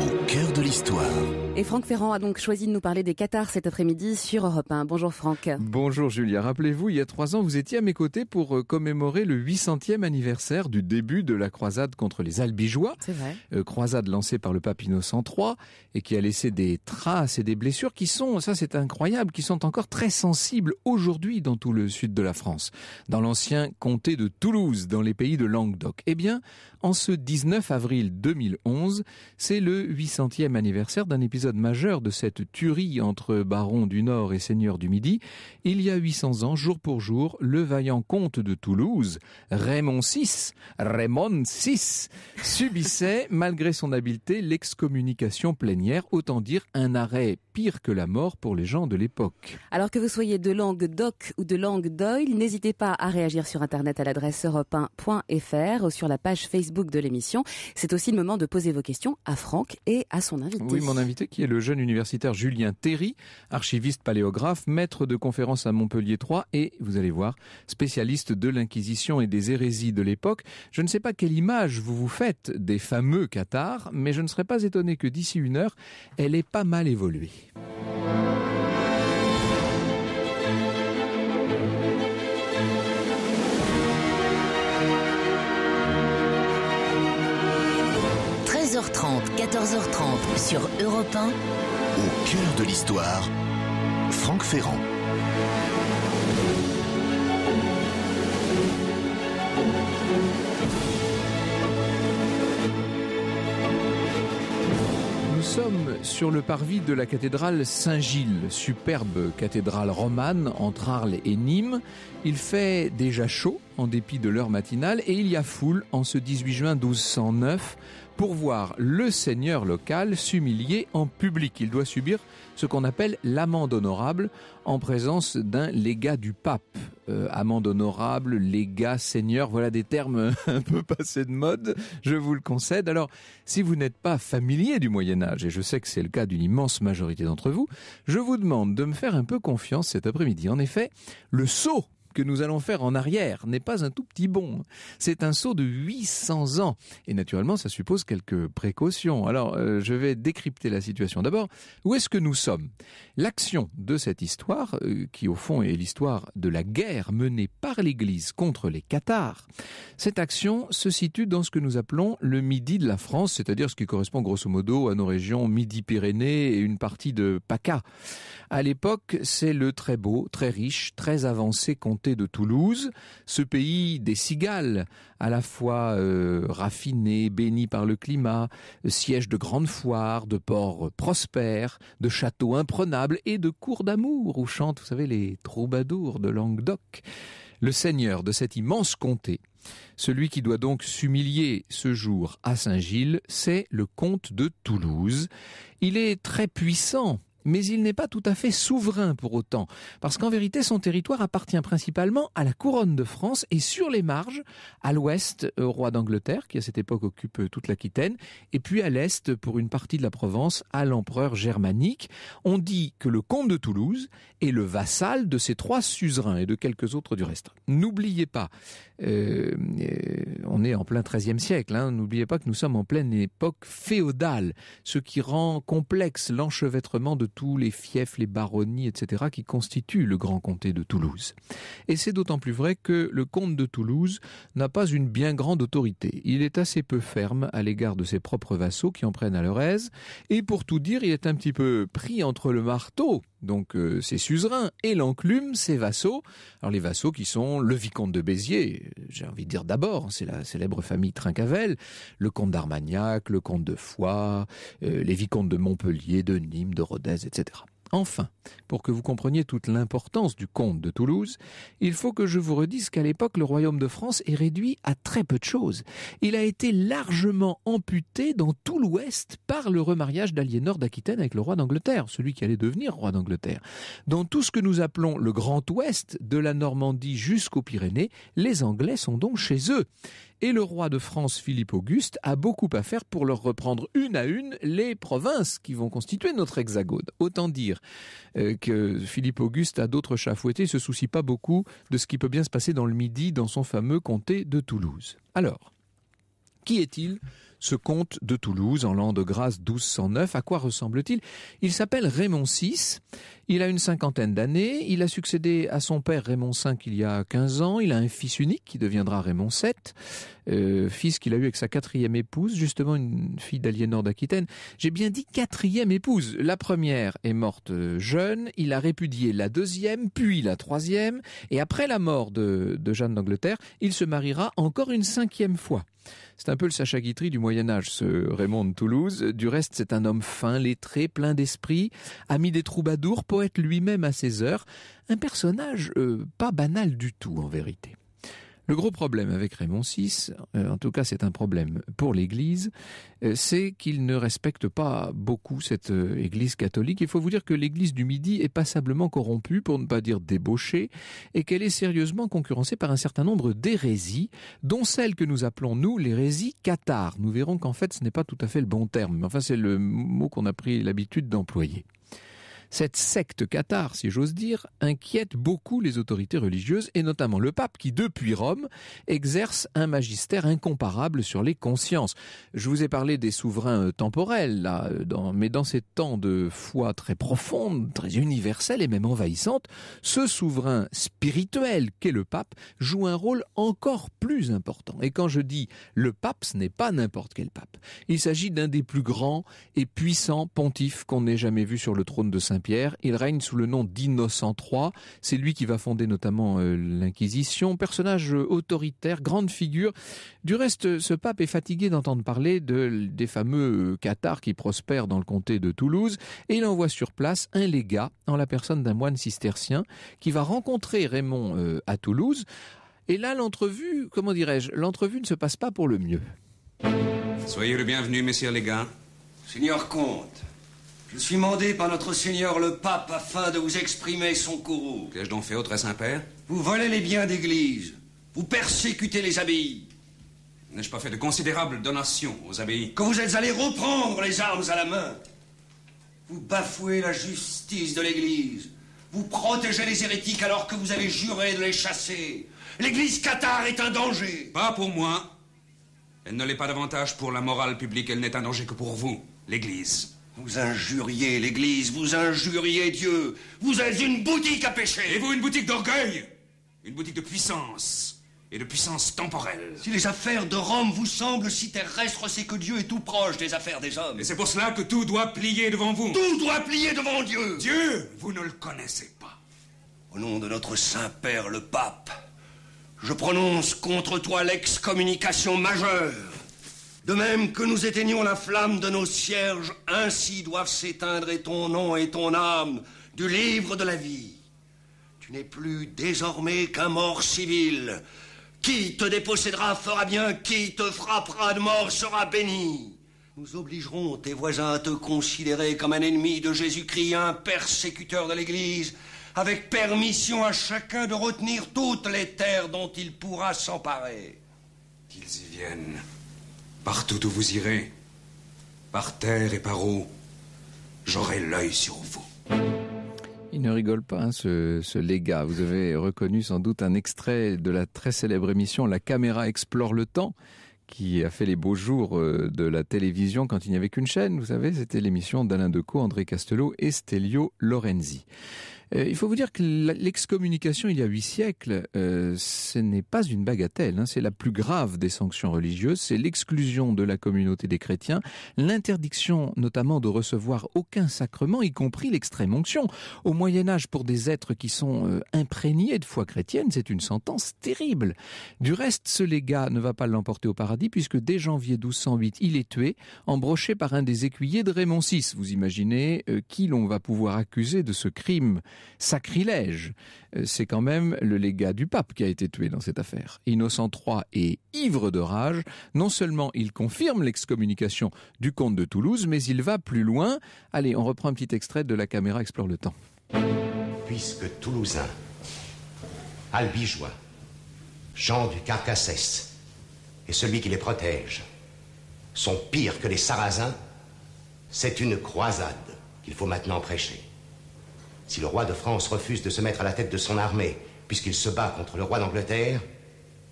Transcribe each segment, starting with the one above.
au cœur de l'histoire. Et Franck Ferrand a donc choisi de nous parler des Qatars cet après-midi sur Europe 1. Bonjour Franck. Bonjour Julia. Rappelez-vous, il y a trois ans, vous étiez à mes côtés pour euh, commémorer le 800e anniversaire du début de la croisade contre les Albigeois. C'est vrai. Euh, croisade lancée par le pape Innocent III et qui a laissé des traces et des blessures qui sont, ça c'est incroyable, qui sont encore très sensibles aujourd'hui dans tout le sud de la France. Dans l'ancien comté de Toulouse, dans les pays de Languedoc. Eh bien, en ce 19 avril 2011, c'est le 800e anniversaire d'un épisode majeur de cette tuerie entre barons du Nord et seigneurs du Midi, il y a 800 ans, jour pour jour, le vaillant comte de Toulouse, Raymond VI, Raymond VI, subissait, malgré son habileté, l'excommunication plénière, autant dire un arrêt pire que la mort pour les gens de l'époque. Alors que vous soyez de langue doc ou de langue d'oil, n'hésitez pas à réagir sur Internet à l'adresse europe1.fr ou sur la page Facebook de l'émission. C'est aussi le moment de poser vos questions à Franck et à son invité. Oui, mon invité qui est le jeune universitaire Julien Théry, archiviste paléographe, maître de conférences à Montpellier 3 et, vous allez voir, spécialiste de l'Inquisition et des hérésies de l'époque. Je ne sais pas quelle image vous vous faites des fameux cathares, mais je ne serais pas étonné que d'ici une heure, elle ait pas mal évolué. 13h30, 14h30 sur Europe 1. Au cœur de l'histoire, Franck Ferrand. Nous sommes sur le parvis de la cathédrale Saint-Gilles, superbe cathédrale romane entre Arles et Nîmes. Il fait déjà chaud en dépit de l'heure matinale et il y a foule en ce 18 juin 1209 pour voir le seigneur local s'humilier en public. Il doit subir ce qu'on appelle l'amende honorable en présence d'un légat du pape. Euh, amende honorable, légat, seigneur, voilà des termes un peu passés de mode, je vous le concède. Alors, si vous n'êtes pas familier du Moyen Âge, et je sais que c'est le cas d'une immense majorité d'entre vous, je vous demande de me faire un peu confiance cet après-midi. En effet, le sceau que nous allons faire en arrière n'est pas un tout petit bond. C'est un saut de 800 ans. Et naturellement, ça suppose quelques précautions. Alors, euh, je vais décrypter la situation. D'abord, où est-ce que nous sommes L'action de cette histoire, euh, qui au fond est l'histoire de la guerre menée par l'Église contre les Cathares, cette action se situe dans ce que nous appelons le Midi de la France, c'est-à-dire ce qui correspond grosso modo à nos régions Midi-Pyrénées et une partie de PACA. À l'époque, c'est le très beau, très riche, très avancé comté de Toulouse, ce pays des cigales, à la fois euh, raffiné, béni par le climat, siège de grandes foires, de ports prospères, de châteaux imprenables et de cours d'amour où chantent, vous savez, les troubadours de Languedoc. Le seigneur de cet immense comté, celui qui doit donc s'humilier ce jour à Saint-Gilles, c'est le comte de Toulouse. Il est très puissant mais il n'est pas tout à fait souverain pour autant, parce qu'en vérité son territoire appartient principalement à la couronne de France et sur les marges, à l'ouest au euh, roi d'Angleterre, qui à cette époque occupe euh, toute l'Aquitaine, et puis à l'est pour une partie de la Provence, à l'empereur germanique. On dit que le comte de Toulouse est le vassal de ces trois suzerains et de quelques autres du reste. N'oubliez pas, euh, on est en plein XIIIe siècle, hein, n'oubliez pas que nous sommes en pleine époque féodale, ce qui rend complexe l'enchevêtrement de tous les fiefs, les baronnies, etc. qui constituent le grand comté de Toulouse. Et c'est d'autant plus vrai que le comte de Toulouse n'a pas une bien grande autorité. Il est assez peu ferme à l'égard de ses propres vassaux qui en prennent à leur aise. Et pour tout dire, il est un petit peu pris entre le marteau donc euh, ses suzerains, et l'enclume, ses vassaux. Alors les vassaux qui sont le vicomte de Béziers, euh, j'ai envie de dire d'abord, hein, c'est la célèbre famille Trincavel, le comte d'Armagnac, le comte de Foix, euh, les vicomtes de Montpellier, de Nîmes, de Rodez, etc. Enfin, pour que vous compreniez toute l'importance du comte de Toulouse, il faut que je vous redise qu'à l'époque le royaume de France est réduit à très peu de choses. Il a été largement amputé dans tout l'ouest par le remariage d'Aliénor d'Aquitaine avec le roi d'Angleterre, celui qui allait devenir roi d'Angleterre. Dans tout ce que nous appelons le grand ouest, de la Normandie jusqu'aux Pyrénées, les Anglais sont donc chez eux et le roi de France Philippe Auguste a beaucoup à faire pour leur reprendre une à une les provinces qui vont constituer notre hexagone. Autant dire euh, que Philippe Auguste a d'autres chats fouettés, se soucie pas beaucoup de ce qui peut bien se passer dans le Midi, dans son fameux comté de Toulouse. Alors, qui est-il ce comte de Toulouse en l'an de grâce 1209 À quoi ressemble t Il, il s'appelle Raymond VI il a une cinquantaine d'années, il a succédé à son père Raymond V il y a 15 ans, il a un fils unique qui deviendra Raymond VII, euh, fils qu'il a eu avec sa quatrième épouse, justement une fille d'Aliénor d'Aquitaine. J'ai bien dit quatrième épouse. La première est morte euh, jeune, il a répudié la deuxième, puis la troisième, et après la mort de, Jeanne d'Angleterre, il se mariera encore une cinquième fois. C'est un peu le Sacha Guitry du Moyen Âge, ce Raymond de Toulouse. Du reste, c'est un homme fin, lettré, plein d'esprit, ami des troubadours, être lui-même à ses heures, un personnage euh, pas banal du tout en vérité. Le gros problème avec Raymond VI, euh, en tout cas c'est un problème pour l'Église, euh, c'est qu'il ne respecte pas beaucoup cette Église catholique. Il faut vous dire que l'Église du Midi est passablement corrompue, pour ne pas dire débauchée, et qu'elle est sérieusement concurrencée par un certain nombre d'hérésies, dont celle que nous appelons nous l'hérésie cathare. Nous verrons qu'en fait ce n'est pas tout à fait le bon terme, mais enfin c'est le mot qu'on a pris l'habitude d'employer. Cette secte cathare, si j'ose dire, inquiète beaucoup les autorités religieuses et notamment le pape qui, depuis Rome, exerce un magistère incomparable sur les consciences. Je vous ai parlé des souverains euh, temporels, euh, dans, mais dans ces temps de foi très profonde, très universelle et même envahissante, ce souverain spirituel qu'est le pape joue un rôle encore plus important. Et quand je dis le pape, ce n'est pas n'importe quel pape. Il s'agit d'un des plus grands et puissants pontifes qu'on ait jamais vu sur le trône de Saint pierre Il règne sous le nom d'Innocent III. C'est lui qui va fonder notamment euh, l'Inquisition. Personnage euh, autoritaire, grande figure. Du reste, ce pape est fatigué d'entendre parler de, des fameux euh, cathares qui prospèrent dans le comté de Toulouse et il envoie sur place un légat en la personne d'un moine cistercien qui va rencontrer Raymond à Toulouse. Et là, l'entrevue, comment dirais-je, l'entrevue ne se passe pas pour le mieux. Soyez le bienvenu, messieurs les gars. Seigneur Comte, je suis mandé par notre Seigneur le Pape afin de vous exprimer son courroux. Qu'ai-je donc fait autre très Saint-Père Vous volez les biens d'Église, vous persécutez les abbayes. N'ai-je pas fait de considérables donations aux abbayes Quand vous êtes allé reprendre les armes à la main. Vous bafouez la justice de l'Église. Vous protégez les hérétiques alors que vous avez juré de les chasser. L'Église cathare est un danger. Pas pour moi. Elle ne l'est pas davantage pour la morale publique. Elle n'est un danger que pour vous, l'Église. Vous injuriez l'Église, vous injuriez Dieu. Vous êtes une boutique à pécher. Et vous, une boutique d'orgueil, une boutique de puissance et de puissance temporelle. Si les affaires de Rome vous semblent si terrestres, c'est que Dieu est tout proche des affaires des hommes. Et c'est pour cela que tout doit plier devant vous. Tout doit plier devant Dieu. Dieu, vous ne le connaissez pas. Au nom de notre Saint-Père, le Pape, je prononce contre toi l'excommunication majeure. De même que nous éteignons la flamme de nos cierges, ainsi doivent s'éteindre ton nom et ton âme du livre de la vie. Tu n'es plus désormais qu'un mort civil. Qui te dépossédera fera bien, qui te frappera de mort sera béni. Nous obligerons tes voisins à te considérer comme un ennemi de Jésus-Christ, un persécuteur de l'Église, avec permission à chacun de retenir toutes les terres dont il pourra s'emparer. Qu'ils y viennent. Partout où vous irez, par terre et par eau, j'aurai l'œil sur vous. Il ne rigole pas, hein, ce, ce, Légat. Vous avez reconnu sans doute un extrait de la très célèbre émission La caméra explore le temps, qui a fait les beaux jours euh, de la télévision quand il n'y avait qu'une chaîne. Vous savez, c'était l'émission d'Alain Decaux, André Castelot et Stelio Lorenzi. Euh, il faut vous dire que l'excommunication, il y a huit siècles, euh, ce n'est pas une bagatelle. Hein. c'est la plus grave des sanctions religieuses. C'est l'exclusion de la communauté des chrétiens, l'interdiction notamment de recevoir aucun sacrement, y compris l'extrême onction. Au Moyen Âge, pour des êtres qui sont euh, imprégnés de foi chrétienne, c'est une sentence terrible. Du reste, ce légat ne va pas l'emporter au paradis puisque dès janvier 1208, il est tué, embroché par un des écuyers de Raymond VI. Vous imaginez qui l'on va pouvoir accuser de ce crime sacrilège. Euh, c'est quand même le légat du pape qui a été tué dans cette affaire. Innocent III est ivre de rage. Non seulement il confirme l'excommunication du comte de Toulouse, mais il va plus loin. Allez, on reprend un petit extrait de La caméra explore le temps. Puisque Toulousain, Albigeois, Jean du Carcassès et celui qui les protège sont pires que les Sarrasins, c'est une croisade qu'il faut maintenant prêcher. Si le roi de France refuse de se mettre à la tête de son armée, puisqu'il se bat contre le roi d'Angleterre,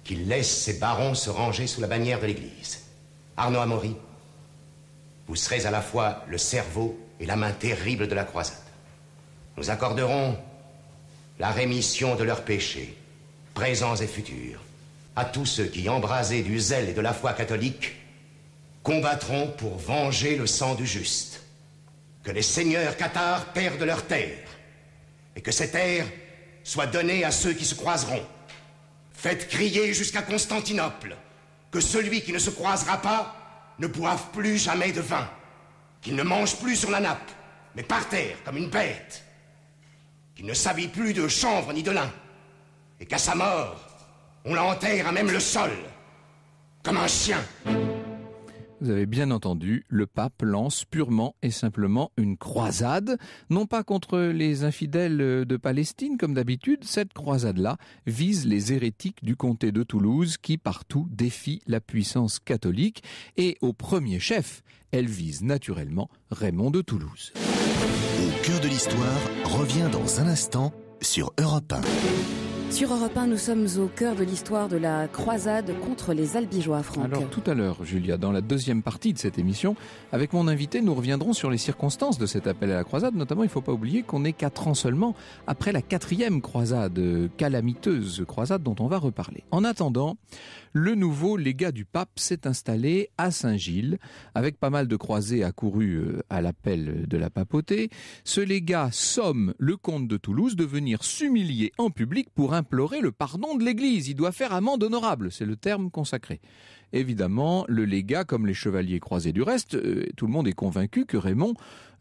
qu'il laisse ses barons se ranger sous la bannière de l'Église. Arnaud Amaury, vous serez à la fois le cerveau et la main terrible de la croisade. Nous accorderons la rémission de leurs péchés, présents et futurs, à tous ceux qui, embrasés du zèle et de la foi catholique, combattront pour venger le sang du juste. Que les seigneurs cathares perdent leur terre et que cette terre soit donnée à ceux qui se croiseront. Faites crier jusqu'à Constantinople que celui qui ne se croisera pas ne boive plus jamais de vin, qu'il ne mange plus sur la nappe, mais par terre comme une bête, qu'il ne s'habille plus de chanvre ni de lin, et qu'à sa mort, on l'enterre à même le sol, comme un chien. Vous avez bien entendu, le pape lance purement et simplement une croisade, non pas contre les infidèles de Palestine comme d'habitude, cette croisade-là vise les hérétiques du comté de Toulouse qui partout défient la puissance catholique et au premier chef, elle vise naturellement Raymond de Toulouse. Au cœur de l'histoire revient dans un instant sur Europe 1. Sur Europe 1, nous sommes au cœur de l'histoire de la croisade contre les albigeois, français. Alors tout à l'heure, Julia, dans la deuxième partie de cette émission, avec mon invité, nous reviendrons sur les circonstances de cet appel à la croisade. Notamment, il ne faut pas oublier qu'on est quatre ans seulement après la quatrième croisade, euh, calamiteuse croisade dont on va reparler. En attendant, le nouveau légat du pape s'est installé à Saint-Gilles, avec pas mal de croisés accourus euh, à l'appel de la papauté. Ce légat somme le comte de Toulouse de venir s'humilier en public pour implorer le pardon de l'Église. Il doit faire amende honorable, c'est le terme consacré. Évidemment, le légat, comme les chevaliers croisés du reste, euh, tout le monde est convaincu que Raymond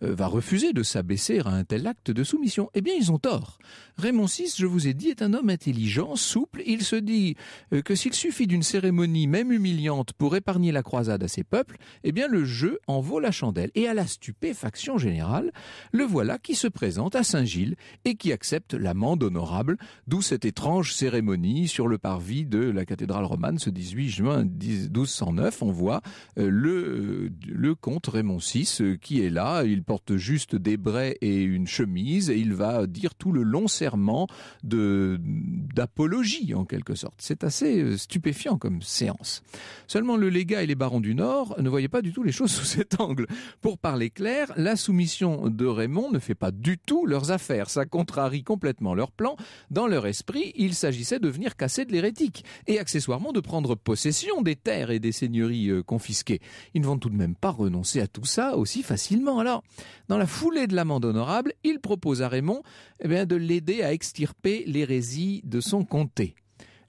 euh, va refuser de s'abaisser à un tel acte de soumission. Eh bien, ils ont tort. Raymond VI, je vous ai dit, est un homme intelligent, souple. Il se dit euh, que s'il suffit d'une cérémonie, même humiliante, pour épargner la croisade à ses peuples, eh bien, le jeu en vaut la chandelle. Et à la stupéfaction générale, le voilà qui se présente à Saint-Gilles et qui accepte l'amende honorable, d'où cette étrange cérémonie sur le parvis de la cathédrale romane ce 18 juin 1209. On voit euh, le, comte Raymond VI qui est là. Il porte juste des braies et une chemise, et il va dire tout le long serment de d'apologie en quelque sorte. C'est assez euh, stupéfiant comme séance. Seulement le légat et les barons du Nord ne voyaient pas du tout les choses sous cet angle. Pour parler clair, la soumission de Raymond ne fait pas du tout leurs affaires. Ça contrarie complètement leur plan. Dans leur esprit, il s'agissait de venir casser de l'hérétique et accessoirement de prendre possession des terres et des seigneuries euh, confisquées. Ils ne vont tout de même pas renoncer à tout ça aussi facilement. Alors, dans la foulée de l'amende honorable, il propose à Raymond eh bien, de l'aider à extirper l'hérésie de son comté.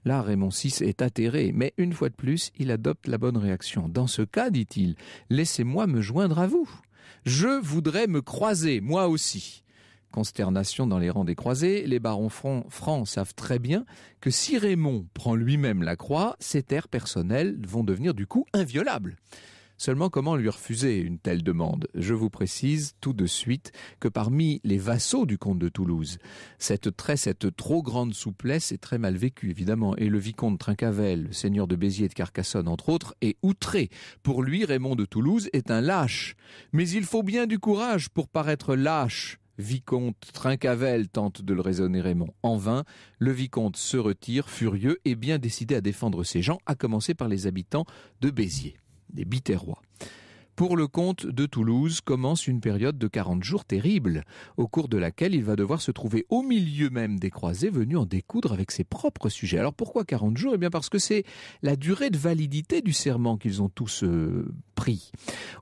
Là, Raymond VI est atterré, mais une fois de plus, il adopte la bonne réaction. Dans ce cas, dit-il, laissez-moi me joindre à vous. Je voudrais me croiser, moi aussi. Consternation dans les rangs des croisés, les barons francs savent très bien que si Raymond prend lui-même la croix, ses terres personnelles vont devenir du coup inviolables. Seulement, comment lui refuser une telle demande Je vous précise tout de suite que parmi les vassaux du comte de Toulouse, cette très, cette trop grande souplesse est très mal vécue, évidemment, et le vicomte Trincavel, seigneur de Béziers et de Carcassonne, entre autres, est outré. Pour lui, Raymond de Toulouse est un lâche. Mais il faut bien du courage pour paraître lâche. Vicomte Trincavel tente de le raisonner Raymond. En vain, le vicomte se retire, furieux et bien décidé à défendre ses gens, à commencer par les habitants de Béziers des Biterrois. Pour le comte de Toulouse commence une période de 40 jours terrible, au cours de laquelle il va devoir se trouver au milieu même des croisés venus en découdre avec ses propres sujets. Alors pourquoi 40 jours Eh bien parce que c'est la durée de validité du serment qu'ils ont tous euh, pris.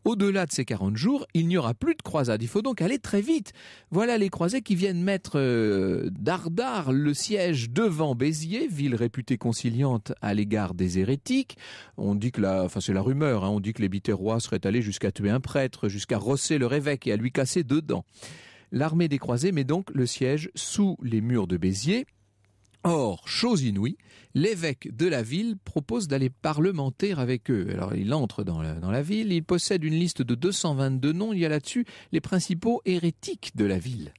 Au-delà de ces 40 jours, il n'y aura plus de croisade. Il faut donc aller très vite. Voilà les croisés qui viennent mettre euh, dardard le siège devant Béziers, ville réputée conciliante à l'égard des hérétiques. On dit que la, enfin c'est la rumeur, hein. on dit que les Biterrois seraient allés jusqu'à tuer un prêtre, jusqu'à rosser leur évêque et à lui casser deux dents. L'armée des croisés met donc le siège sous les murs de Béziers. Or, chose inouïe, l'évêque de la ville propose d'aller parlementer avec eux. Alors il entre dans la, ville, il possède une liste de 222 noms, il y a là-dessus les principaux hérétiques de la ville.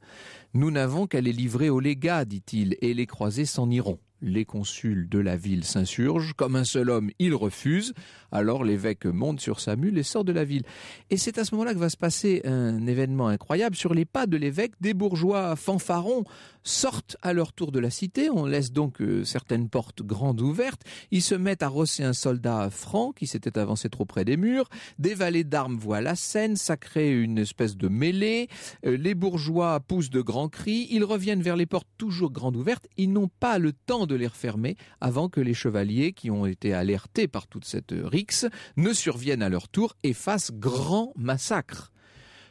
Nous n'avons qu'à les livrer aux légats, dit-il, et les croisés s'en iront. Les consuls de la ville s'insurgent. Comme un seul homme, ils refusent. Alors l'évêque monte sur sa mule et sort de la ville. Et c'est à ce moment-là que va se passer un événement incroyable. Sur les pas de l'évêque, des bourgeois fanfarons sortent à leur tour de la cité. On laisse donc euh, certaines portes grandes ouvertes. Ils se mettent à rosser un soldat franc qui s'était avancé trop près des murs. Des valets d'armes voient la scène. Ça crée une espèce de mêlée. Euh, les bourgeois poussent de grands cris. Ils reviennent vers les portes toujours grandes ouvertes. Ils n'ont pas le temps de les refermer avant que les chevaliers qui ont été alertés par toute cette euh, rixe ne surviennent à leur tour et fassent grand massacre.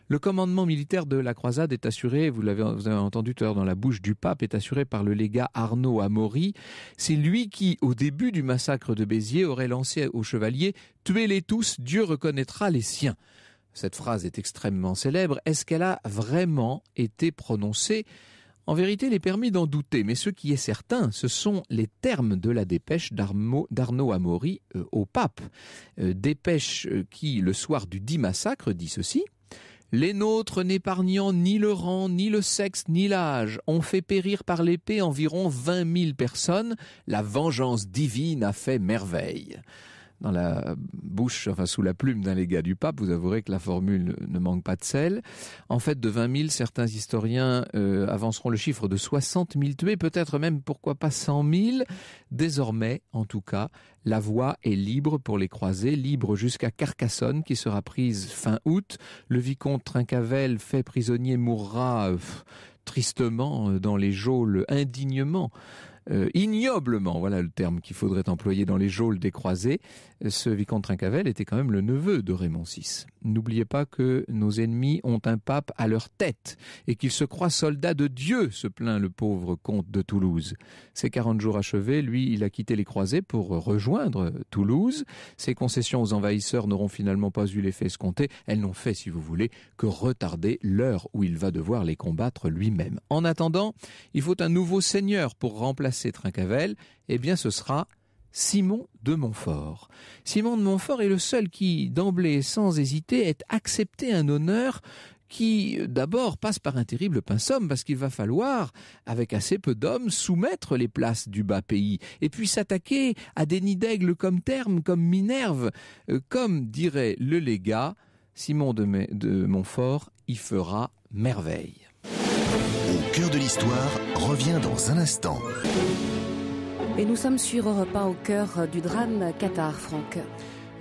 Le commandement militaire de la croisade est assuré, vous l'avez entendu tout à l'heure dans la bouche du pape, est assuré par le légat Arnaud Amaury. C'est lui qui, au début du massacre de Béziers, aurait lancé aux chevaliers « Tuez-les tous, Dieu reconnaîtra les siens ». Cette phrase est extrêmement célèbre. Est-ce qu'elle a vraiment été prononcée en vérité, il est permis d'en douter, mais ce qui est certain, ce sont les termes de la dépêche d'Arnaud Amaury euh, au pape. Euh, dépêche euh, qui, le soir du dit massacre, dit ceci. Les nôtres n'épargnant ni le rang, ni le sexe, ni l'âge, ont fait périr par l'épée environ vingt mille personnes. La vengeance divine a fait merveille dans la bouche, enfin sous la plume d'un légat du pape, vous avouerez que la formule ne manque pas de sel. En fait, de 20 000, certains historiens euh, avanceront le chiffre de 60 000 tués, peut-être même, pourquoi pas 100 000. Désormais, en tout cas, la voie est libre pour les croisés, libre jusqu'à Carcassonne, qui sera prise fin août. Le vicomte Trincavel, fait prisonnier, mourra euh, tristement euh, dans les geôles, indignement. Euh, ignoblement, voilà le terme qu'il faudrait employer dans les geôles des croisés, euh, ce vicomte Trincavel était quand même le neveu de Raymond VI. N'oubliez pas que nos ennemis ont un pape à leur tête et qu'ils se croient soldats de Dieu, se plaint le pauvre comte de Toulouse. Ses 40 jours achevés, lui, il a quitté les croisés pour rejoindre Toulouse. Ses concessions aux envahisseurs n'auront finalement pas eu l'effet escompté. Elles n'ont fait, si vous voulez, que retarder l'heure où il va devoir les combattre lui-même. En attendant, il faut un nouveau seigneur pour remplacer Trincavel. Eh bien, ce sera Simon de Montfort. Simon de Montfort est le seul qui, d'emblée sans hésiter, ait accepté un honneur qui d'abord passe par un terrible pinsum parce qu'il va falloir, avec assez peu d'hommes, soumettre les places du bas pays et puis s'attaquer à des nids d'aigle comme Terme, comme Minerve, euh, comme dirait le légat, Simon de, de Montfort y fera merveille. Au cœur de l'histoire revient dans un instant. Et nous sommes sur Europe au cœur euh, du drame Qatar, Franck.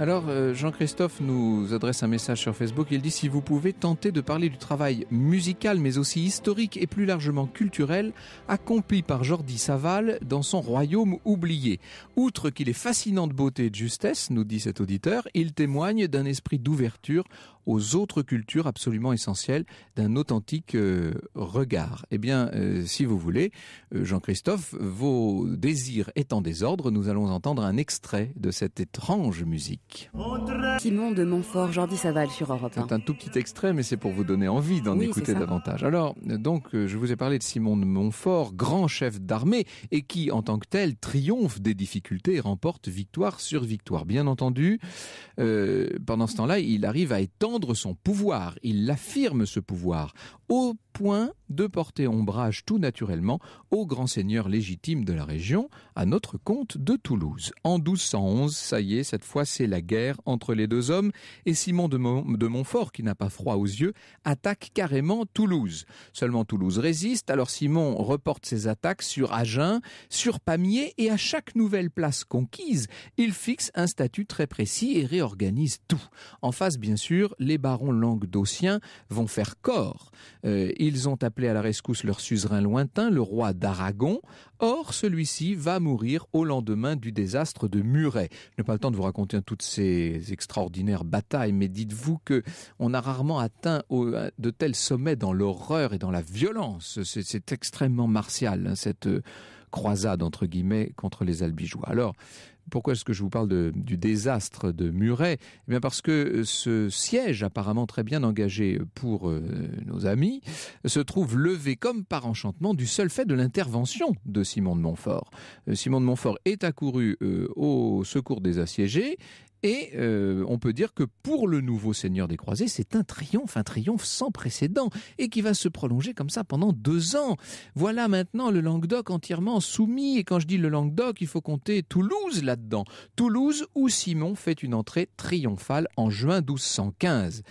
Alors, euh, Jean-Christophe nous adresse un message sur Facebook. Il dit si vous pouvez tenter de parler du travail musical, mais aussi historique et plus largement culturel, accompli par Jordi Saval dans son royaume oublié. Outre qu'il est fascinant de beauté et de justesse, nous dit cet auditeur, il témoigne d'un esprit d'ouverture aux autres cultures absolument essentielles d'un authentique euh, regard. Eh bien, euh, si vous voulez, euh, Jean-Christophe, vos désirs étant des ordres, nous allons entendre un extrait de cette étrange musique. Simon de Montfort, Jordi Saval sur Europe 1. C'est un tout petit extrait, mais c'est pour vous donner envie d'en écouter davantage. Alors, donc, je vous ai parlé de Simon de Montfort, grand chef d'armée, et qui, en tant que tel, triomphe des difficultés et remporte victoire sur victoire. Bien entendu, pendant ce temps-là, il arrive à étendre son pouvoir. Il l'affirme ce pouvoir au point de porter ombrage tout naturellement au grand seigneur légitime de la région, à notre comte de Toulouse. En 1211, ça y est, cette fois c'est la guerre entre les deux hommes et Simon de, de Montfort, qui n'a pas froid aux yeux, attaque carrément Toulouse. Seulement Toulouse résiste, alors Simon reporte ses attaques sur Agen, sur Pamiers et à chaque nouvelle place conquise, il fixe un statut très précis et réorganise tout. En face, bien sûr, les barons languedociens vont faire corps. Euh, ils ont appelé à la rescousse leur suzerain lointain, le roi d'Aragon. Or, celui-ci va mourir au lendemain du désastre de Muret. Je n'ai pas le temps de vous raconter toutes ces extraordinaires batailles, mais dites-vous que on a rarement atteint de tels sommets dans l'horreur et dans la violence. C'est extrêmement martial, hein, cette euh, croisade, entre guillemets, contre les albigeois. Alors, pourquoi est-ce que je vous parle du désastre de Muret eh bien Parce que euh, ce siège, apparemment très bien engagé pour euh, nos amis, se trouve levé comme par enchantement du seul fait de l'intervention de Simon de Montfort. Euh, Simon de Montfort est accouru au secours des assiégés et euh, on peut dire que pour le nouveau seigneur des croisés, c'est un triomphe, un triomphe sans précédent, et qui va se prolonger comme ça pendant deux ans. Voilà maintenant le Languedoc entièrement soumis, et quand je dis le Languedoc, il faut compter Toulouse là-dedans. Toulouse où Simon fait une entrée triomphale en juin 1215.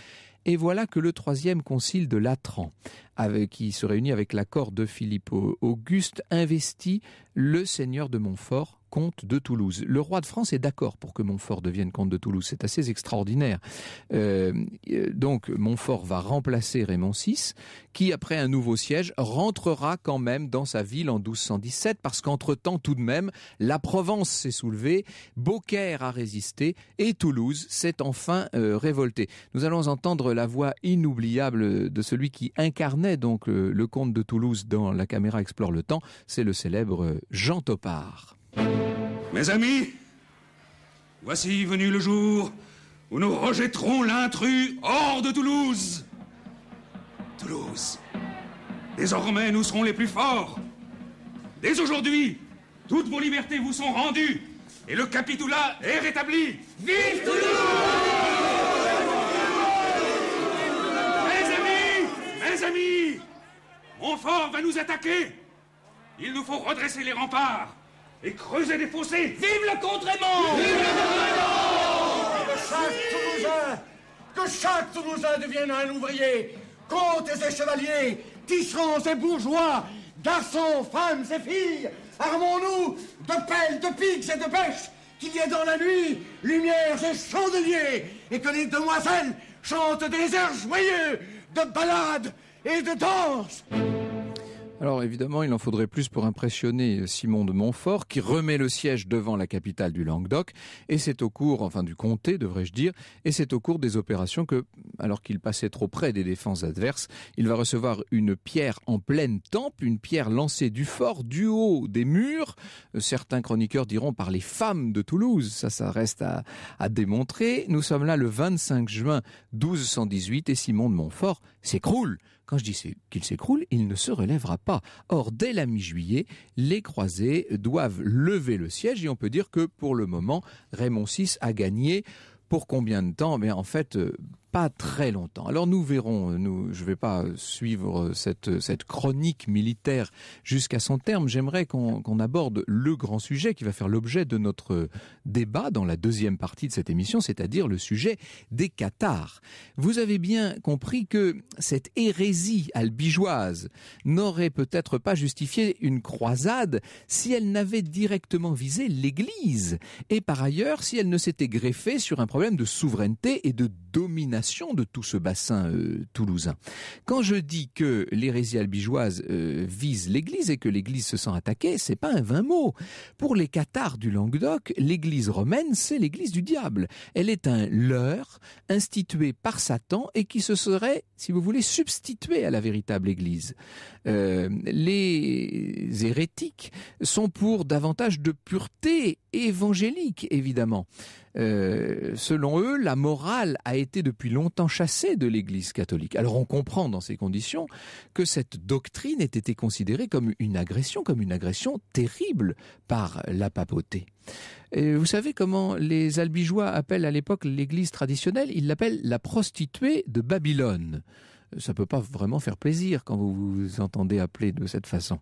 Et voilà que le troisième concile de Latran, avec, qui se réunit avec l'accord de Philippe Auguste, investit le seigneur de Montfort comte de Toulouse. Le roi de France est d'accord pour que Montfort devienne comte de Toulouse. C'est assez extraordinaire. Euh, euh, donc Montfort va remplacer Raymond VI, qui après un nouveau siège rentrera quand même dans sa ville en 1217, parce qu'entre-temps tout de même, la Provence s'est soulevée, Beaucaire a résisté, et Toulouse s'est enfin euh, révoltée. Nous allons entendre la voix inoubliable de celui qui incarnait donc le comte de Toulouse dans La caméra explore le temps, c'est le célèbre Jean Topard. Mes amis, voici venu le jour où nous rejetterons l'intrus hors de Toulouse. Toulouse, désormais nous serons les plus forts. Dès aujourd'hui, toutes vos libertés vous sont rendues et le capitoulat est rétabli. Vive Toulouse Mes amis, mes amis, mon fort va nous attaquer. Il nous faut redresser les remparts et creuser des fossés. Vive le contre Vive le contre Que chaque Toulousain, que chaque Toulousain devienne un ouvrier, comtes et chevaliers, tisserands et bourgeois, garçons, femmes et filles, armons-nous de pelles, de pics et de bêches, qu'il y ait dans la nuit lumières et chandeliers, et que les demoiselles chantent des airs joyeux de balades et de danses. Alors évidemment, il en faudrait plus pour impressionner euh, Simon de Montfort, qui remet le siège devant la capitale du Languedoc, et c'est au cours, enfin du comté devrais-je dire, et c'est au cours des opérations que, alors qu'il passait trop près des défenses adverses, il va recevoir une pierre en pleine tempe, une pierre lancée du fort, du haut des murs, euh, certains chroniqueurs diront par les femmes de Toulouse, ça ça reste à, démontrer. Nous sommes là le 25 juin 1218 et Simon de Montfort s'écroule. Quand je dis qu'il s'écroule, il ne se relèvera pas. Or, dès la mi-juillet, les croisés doivent lever le siège et on peut dire que pour le moment, Raymond VI a gagné. Pour combien de temps Mais eh en fait, euh, pas très longtemps. Alors nous verrons, nous, je ne vais pas suivre cette, cette chronique militaire jusqu'à son terme. J'aimerais qu'on aborde le grand sujet qui va faire l'objet de notre débat dans la deuxième partie de cette émission, c'est-à-dire le sujet des qatars Vous avez bien compris que cette hérésie albigeoise n'aurait peut-être pas justifié une croisade si elle n'avait directement visé l'Église et par ailleurs si elle ne s'était greffée sur un problème de souveraineté et de domination de tout ce bassin euh, toulousain. Quand je dis que l'hérésie albigeoise euh, vise l'Église et que l'Église se sent attaquée, c'est pas un vain mot. Pour les cathares du Languedoc, l'Église romaine, c'est l'Église du diable. Elle est un leurre institué par Satan et qui se serait, si vous voulez, substitué à la véritable Église. Euh, les hérétiques sont pour davantage de pureté évangélique, évidemment. Euh, selon eux, la morale a été depuis longtemps chassée de l'Église catholique. Alors on comprend dans ces conditions que cette doctrine ait été considérée comme une agression, comme une agression terrible par la papauté. Et vous savez comment les albigeois appellent à l'époque l'Église traditionnelle Ils l'appellent la prostituée de Babylone ça peut pas vraiment faire plaisir quand vous vous entendez appeler de cette façon.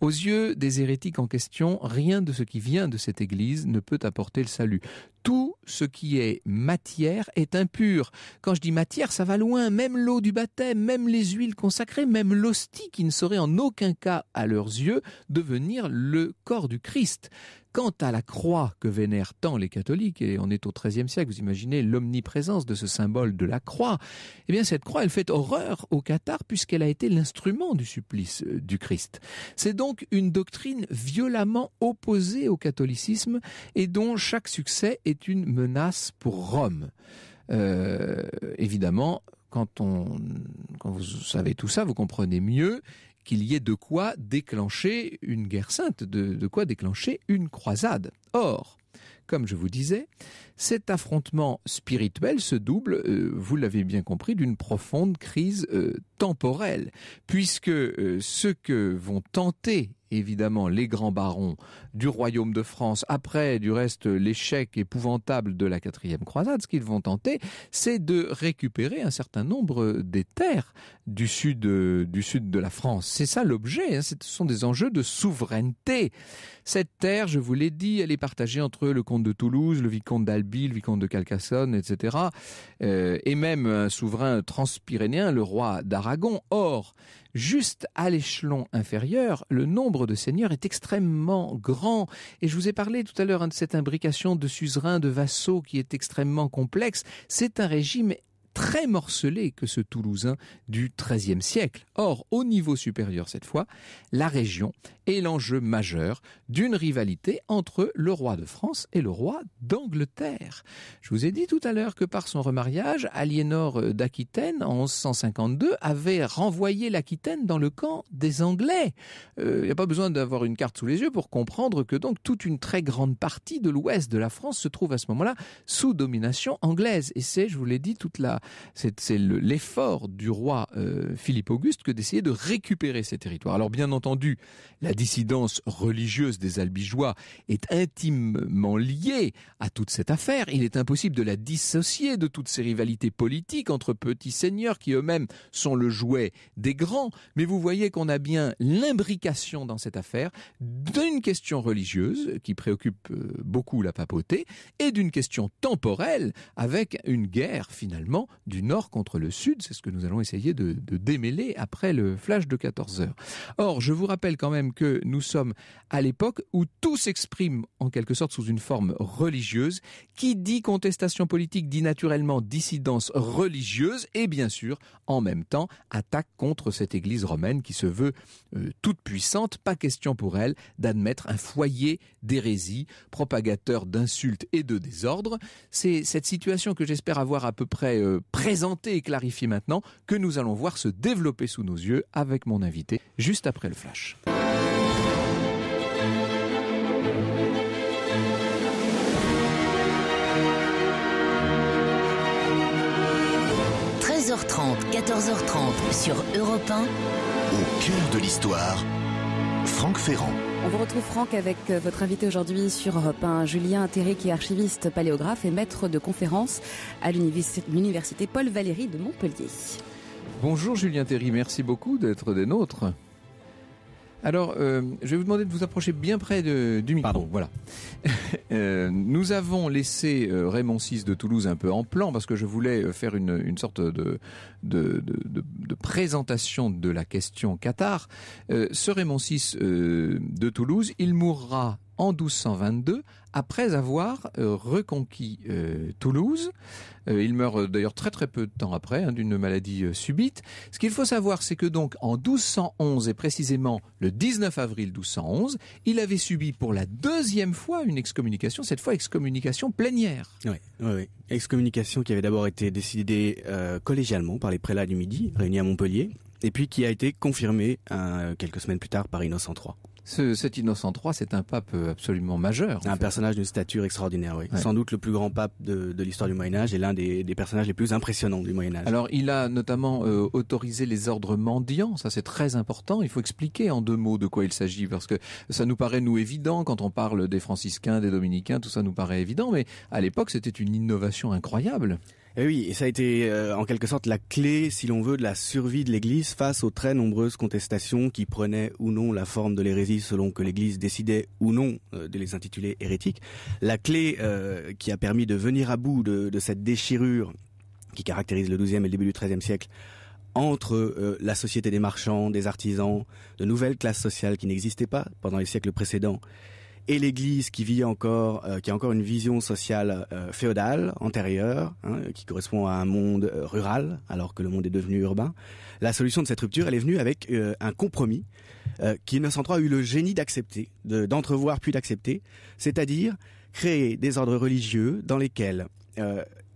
Aux yeux des hérétiques en question, rien de ce qui vient de cette église ne peut apporter le salut. Tout ce qui est matière est impur. Quand je dis matière, ça va loin, même l'eau du baptême, même les huiles consacrées, même l'hostie qui ne saurait en aucun cas, à leurs yeux, devenir le corps du Christ. Quant à la croix que vénèrent tant les catholiques, et on est au XIIIe siècle, vous imaginez l'omniprésence de ce symbole de la croix, eh bien cette croix, elle fait horreur au Qatar puisqu'elle a été l'instrument du supplice euh, du Christ. C'est donc une doctrine violemment opposée au catholicisme et dont chaque succès est une menace pour Rome. Euh, évidemment, quand on, quand vous savez tout ça, vous comprenez mieux qu'il y ait de quoi déclencher une guerre sainte, de, quoi déclencher une croisade. Or, comme je vous disais, cet affrontement spirituel se double, euh, vous l'avez bien compris, d'une profonde crise euh, temporelle, puisque euh, ceux ce que vont tenter évidemment les grands barons du royaume de France après, du reste, l'échec épouvantable de la quatrième croisade, ce qu'ils vont tenter, c'est de récupérer un certain nombre des terres du sud, de la France. C'est ça l'objet, hein, ce sont des enjeux de souveraineté. Cette terre, je vous l'ai dit, elle est partagée entre le comte de Toulouse, le vicomte d'Albi, le vicomte de Calcassonne, etc., euh, et même un souverain transpyrénéen, le roi d'Aragon. Or, juste à l'échelon inférieur, le nombre de seigneurs est extrêmement grand. Et je vous ai parlé tout à l'heure hein, de cette imbrication de suzerains, de vassaux qui est extrêmement complexe. C'est un régime très morcelé que ce Toulousain du XIIIe siècle. Or, au niveau supérieur cette fois, la région est l'enjeu majeur d'une rivalité entre le roi de France et le roi d'Angleterre. Je vous ai dit tout à l'heure que par son remariage, Aliénor d'Aquitaine, en 1152, avait renvoyé l'Aquitaine dans le camp des Anglais. Euh, il n'y a pas besoin d'avoir une carte sous les yeux pour comprendre que donc toute une très grande partie de l'ouest de la France se trouve à ce moment-là sous domination anglaise. Et c'est, je vous l'ai dit, toute la, c'est, l'effort du roi euh, Philippe Auguste que d'essayer de récupérer ces territoires. Alors bien entendu, la dissidence religieuse des albigeois est intimement liée à toute cette affaire. Il est impossible de la dissocier de toutes ces rivalités politiques entre petits seigneurs qui eux-mêmes sont le jouet des grands. Mais vous voyez qu'on a bien l'imbrication dans cette affaire d'une question religieuse qui préoccupe euh, beaucoup la papauté et d'une question temporelle avec une guerre finalement du nord contre le sud. C'est ce que nous allons essayer de, de démêler après le flash de 14 heures. Or, je vous rappelle quand même que nous sommes à l'époque où tout s'exprime en quelque sorte sous une forme religieuse. Qui dit contestation politique dit naturellement dissidence religieuse et bien sûr en même temps attaque contre cette Église romaine qui se veut euh, toute puissante. Pas question pour elle d'admettre un foyer d'hérésie, propagateur d'insultes et de désordres. C'est cette situation que j'espère avoir à peu près euh, présentée et clarifiée maintenant que nous allons voir se développer sous nos yeux avec mon invité juste après le flash. 14h30 sur Europe 1. Au cœur de l'histoire, Franck Ferrand. On vous retrouve Franck avec euh, votre invité aujourd'hui sur Europe 1, Julien Théry qui est archiviste paléographe et maître de conférence à l'université Paul Valéry de Montpellier. Bonjour Julien Théry, merci beaucoup d'être des nôtres. Alors, euh, je vais vous demander de vous approcher bien près de, du micro. Pardon. Voilà. Euh, nous avons laissé euh, Raymond VI de Toulouse un peu en plan parce que je voulais faire une, sorte de, de, présentation de la question Qatar. ce Raymond VI de Toulouse, il mourra en 1222 après avoir euh, reconquis euh, Toulouse. Euh, il meurt d'ailleurs très très peu de temps après hein, d'une maladie subite. Ce qu'il faut savoir, c'est que donc en 1211 et précisément le 19 avril 1211, il avait subi pour la deuxième fois une excommunication, cette fois excommunication plénière. Oui, excommunication qui avait d'abord été décidée collégialement par les prélats du Midi réunis à Montpellier et puis qui a été confirmée quelques semaines plus tard par Innocent III cet Innocent III, c'est un pape absolument majeur. Un personnage de stature extraordinaire, oui. Sans doute le plus grand pape de, l'histoire du Moyen Âge et l'un des, personnages les plus impressionnants du Moyen Âge. Alors, il a notamment euh, autorisé les ordres mendiants, ça c'est très important. Il faut expliquer en deux mots de quoi il s'agit, parce que ça nous paraît nous évident quand on parle des franciscains, des dominicains, tout ça nous paraît évident, mais à l'époque c'était une innovation incroyable. Et eh oui, et ça a été euh, en quelque sorte la clé, si l'on veut, de la survie de l'Église face aux très nombreuses contestations qui prenaient ou non la forme de l'hérésie selon que l'Église décidait ou non euh, de les intituler hérétiques. La clé euh, qui a permis de venir à bout de, cette déchirure qui caractérise le XIIe et le début du XIIIe siècle entre la société des marchands, des artisans, de nouvelles classes sociales qui n'existaient pas pendant les siècles précédents, et l'Église qui vit euh, qui a encore une vision sociale euh, féodale antérieure, hein, qui correspond à un monde euh, rural alors que le monde est devenu urbain. La solution de cette rupture, elle est venue avec un compromis qui, 1903, a eu le génie d'accepter, d'entrevoir puis d'accepter, c'est-à-dire créer des ordres religieux dans lesquels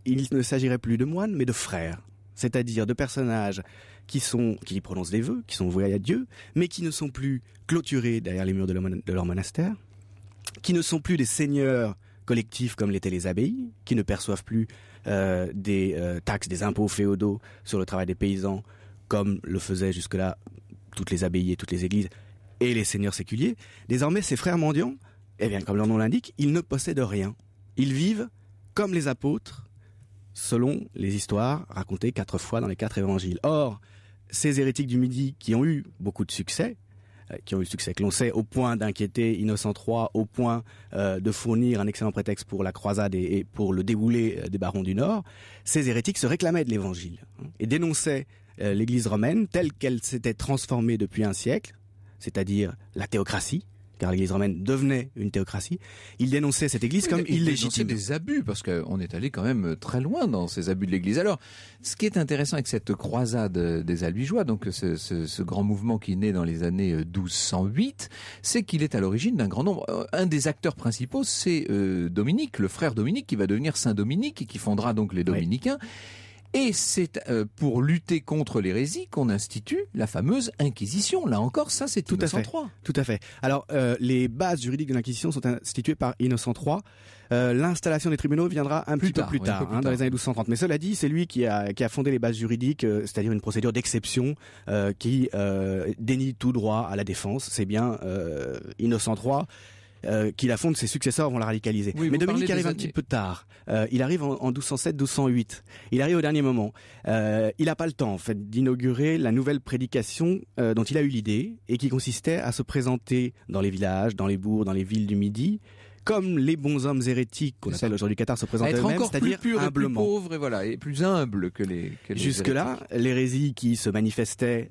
il ne s'agirait plus de moines mais de frères, c'est-à-dire de personnages qui qui prononcent des vœux, qui sont voués à Dieu, mais qui ne sont plus clôturés derrière les murs de leur, monastère, qui ne sont plus des seigneurs collectifs comme l'étaient les abbayes, qui ne perçoivent plus euh, des euh, taxes, des impôts féodaux sur le travail des paysans, comme le faisaient jusque-là toutes les abbayes et toutes les églises et les seigneurs séculiers. Désormais, ces frères mendiants, eh bien, comme leur nom l'indique, ils ne possèdent rien. Ils vivent comme les apôtres, selon les histoires racontées quatre fois dans les quatre évangiles. Or, ces hérétiques du Midi qui ont eu beaucoup de succès, euh, qui ont eu succès, que l'on sait au point d'inquiéter Innocent III, au point euh, de fournir un excellent prétexte pour la croisade et, pour le déboulé euh, des barons du Nord, ces hérétiques se réclamaient de l'Évangile hein, et dénonçaient l'Église romaine telle qu'elle s'était transformée depuis un siècle, c'est-à-dire la théocratie, car l'Église romaine devenait une théocratie, il dénonçait cette Église comme il illégitime. des abus, parce qu'on est allé quand même euh, très loin dans ces abus de l'Église. Alors, ce qui est intéressant avec cette croisade euh, des Albigeois, donc ce, grand mouvement qui naît dans les années 1208, euh, c'est qu'il est à l'origine d'un grand nombre. Un des acteurs principaux, c'est Dominique, le frère Dominique, qui va devenir Saint Dominique et qui fondera donc les Dominicains. Et c'est euh, pour lutter contre l'hérésie qu'on institue la fameuse Inquisition. Là encore, ça c'est tout à fait. Tout à fait. Alors euh, les bases juridiques de l'Inquisition sont instituées par Innocent III. Euh, l'installation des tribunaux viendra un petit peu plus tard, hein, dans les années 1230. Mais cela dit, c'est lui qui a, qui a fondé les bases juridiques, c'est-à-dire une procédure d'exception qui dénie tout droit à la défense. C'est bien Innocent III euh, qui la fonde, ses successeurs vont la radicaliser. Mais Dominique arrive un petit peu tard. Euh, il arrive en, 1207-1208. Il arrive au dernier moment. Euh, il n'a pas le temps, en fait, d'inaugurer la nouvelle prédication dont il a eu l'idée et qui consistait à se présenter dans les villages, dans les bourgs, dans les villes du Midi comme les bons hommes hérétiques qu'on appelle aujourd'hui Qatar se présentent eux-mêmes, c'est-à-dire Plus pauvre et voilà, et plus humble que les. Jusque-là, l'hérésie qui se manifestait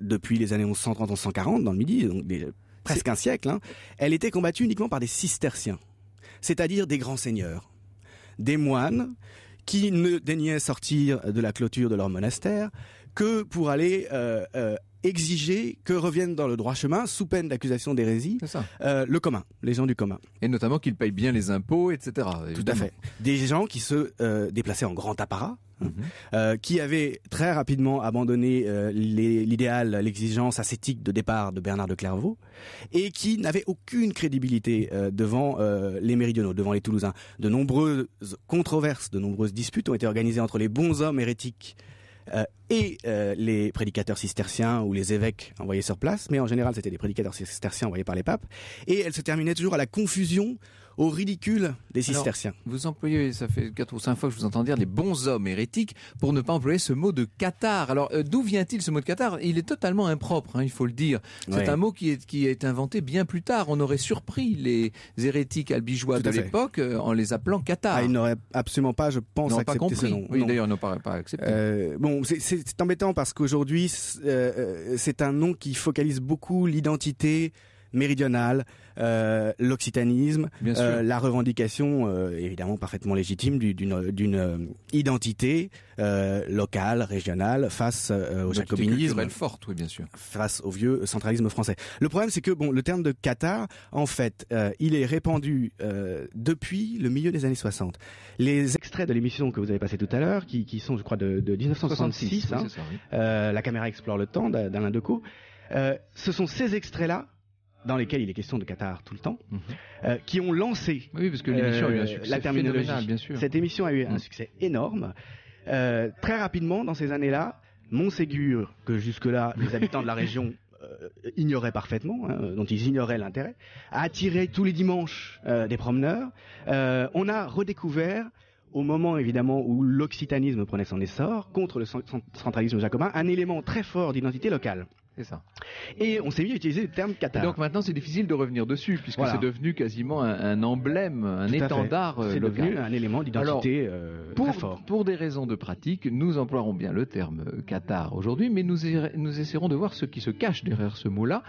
depuis les années 1130-1140 dans le Midi, donc des presque un siècle, hein, elle était combattue uniquement par des cisterciens, c'est-à-dire des grands seigneurs, des moines qui ne daignaient sortir de la clôture de leur monastère que pour aller euh, euh, exiger que reviennent dans le droit chemin, sous peine d'accusation d'hérésie, euh, le commun, les gens du commun. Et notamment qu'ils payent bien les impôts, etc. Tout à fait. Des gens qui se euh, déplaçaient en grand apparat, hein, mhm. euh, qui avaient très rapidement abandonné l'idéal, l'exigence ascétique de départ de Bernard de Clairvaux, et qui n'avaient aucune crédibilité devant les méridionaux, devant les Toulousains. De nombreuses controverses, de nombreuses disputes ont été organisées entre les bons hommes hérétiques euh, et euh, les prédicateurs cisterciens ou les évêques envoyés sur place, mais en général c'était des prédicateurs cisterciens envoyés par les papes, et elle se terminait toujours à la confusion au ridicule des cisterciens. vous employez, ça fait quatre ou cinq fois que je vous entends dire les bons hommes hérétiques pour ne pas employer ce mot de Qatar. Alors euh, d'où vient-il ce mot de Qatar Il est totalement impropre, hein, il faut le dire. C'est un mot qui est, qui inventé bien plus tard. On aurait surpris les hérétiques albigeois de l'époque euh, en les appelant Qatar. Ah, ils n'auraient absolument pas, je pense, accepté pas compris. ce nom. Oui, d'ailleurs, ils n'auraient pas accepté. Euh, bon, c'est embêtant parce qu'aujourd'hui, c'est un nom qui focalise beaucoup l'identité méridionale, euh, l'occitanisme, euh, la revendication euh, évidemment parfaitement légitime d'une identité locale, régionale face au jacobinisme, forte, oui bien sûr, face au vieux centralisme français. Le problème c'est que bon, le terme de Qatar, en fait, il est répandu depuis le milieu des années 60. Les extraits de l'émission que vous avez passé tout à l'heure, qui, sont je crois de, 1966, hein, La caméra explore le temps d'Alain Decaux. ce sont ces extraits-là dans lesquels il est question de Qatar tout le temps, mhm. euh, qui ont lancé oui, parce que l'émission a eu un euh, la terminologie. Bien sûr. Cette émission a eu un mhm. succès énorme. Euh, très rapidement, dans ces années-là, Montségur, que jusque-là les habitants de la région ignoraient parfaitement, hein, dont ils ignoraient l'intérêt, a attiré tous les dimanches des promeneurs. on a redécouvert au moment évidemment où l'occitanisme prenait son essor contre le centralisme jacobin, un élément très fort d'identité locale. C'est ça. Et on s'est mis à utiliser le terme Qatar. donc maintenant, c'est difficile de revenir dessus, puisque c'est devenu quasiment un, emblème, un étendard euh, C'est devenu un élément d'identité euh, pour, fort. Pour des raisons de pratique, nous emploierons bien le terme Qatar euh, aujourd'hui, mais nous, nous essaierons de voir ce qui se cache derrière ce mot-là,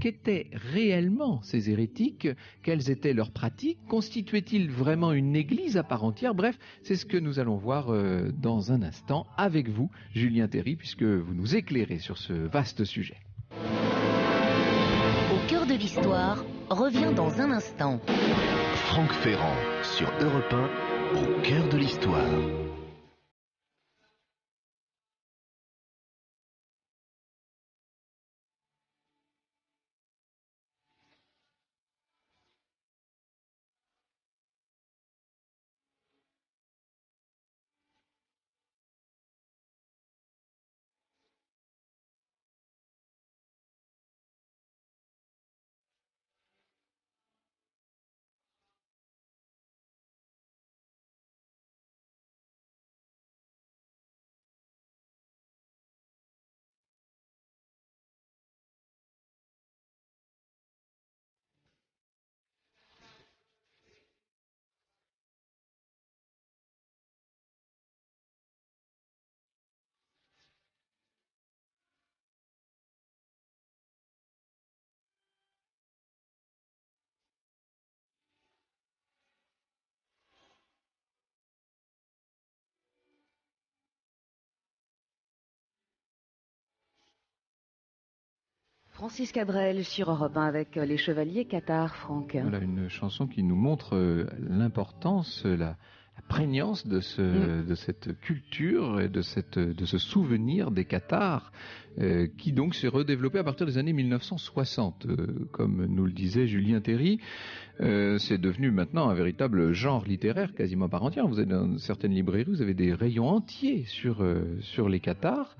qu'étaient réellement ces hérétiques, quelles étaient leurs pratiques, constituaient-ils vraiment une église à part entière Bref, c'est ce que nous allons voir dans un instant avec vous, Julien Théry, puisque vous nous éclairez sur ce vaste sujet. Au cœur de l'histoire reviens dans un instant. Franck Ferrand sur Europe 1, au cœur de l'histoire. Francis Cabrel sur Europe 1 avec euh, les Chevaliers Qatar, Franck. Voilà une chanson qui nous montre euh, l'importance, euh, la, prégnance de, ce, mm. de cette culture et de, cette, de ce souvenir des Qatars, qui donc s'est redéveloppé à partir des années 1960. comme nous le disait Julien Théry, c'est devenu maintenant un véritable genre littéraire quasiment par entière. Vous êtes dans certaines librairies, vous avez des rayons entiers sur, sur les Qatars.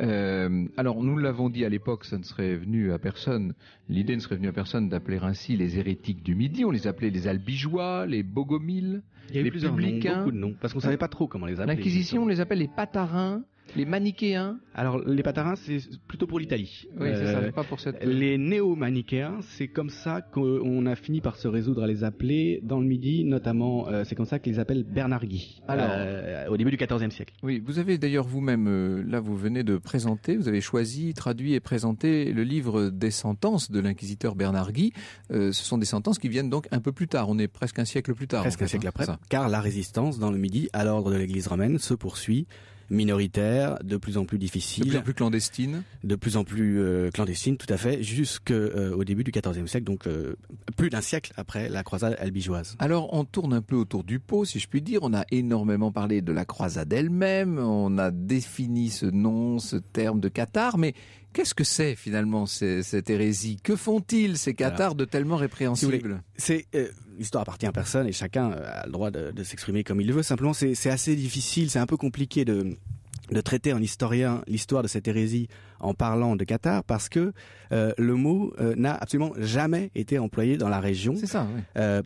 Euh, alors nous l'avons dit à l'époque, ça ne serait venu à personne, l'idée ne serait venue à personne d'appeler ainsi les hérétiques du Midi, on les appelait les albigeois, les bogomiles, les publicains. Noms, beaucoup de noms, parce qu'on savait pas trop comment les appeler. L'Inquisition, on les appelle les patarins, les manichéens Alors, les patarins, c'est plutôt pour l'Italie. Oui, c'est ça, euh, pas pour cette... Euh, les néo-manichéens, c'est comme ça qu'on a fini par se résoudre à les appeler dans le Midi, notamment, euh, c'est comme ça qu'ils appellent Bernard Guy, Alors, au début du XIVe siècle. Oui, vous avez d'ailleurs vous-même, là, vous venez de présenter, vous avez choisi, traduit et présenté le livre des sentences de l'inquisiteur Bernard Guy. ce sont des sentences qui viennent donc un peu plus tard, on est presque un siècle plus tard. Presque un hein, siècle après, car la résistance dans le Midi à l'ordre de l'Église romaine se poursuit minoritaire, de plus en plus difficile. De plus en plus clandestine. De plus en plus euh, clandestine, tout à fait, jusqu'au euh, début du XIVe siècle, donc euh, plus d'un siècle après la croisade albigeoise. Alors on tourne un peu autour du pot, si je puis dire. On a énormément parlé de la croisade elle-même, on a défini ce nom, ce terme de Qatar, mais Qu'est-ce que c'est finalement cette hérésie Que font-ils ces cathares de tellement répréhensibles C'est euh, l'histoire appartient à personne et chacun euh, a le droit de, s'exprimer comme il veut. Simplement, c'est assez difficile, c'est un peu compliqué de traiter en historien l'histoire de cette hérésie en parlant de Qatar parce que euh, le mot n'a absolument jamais été employé dans la région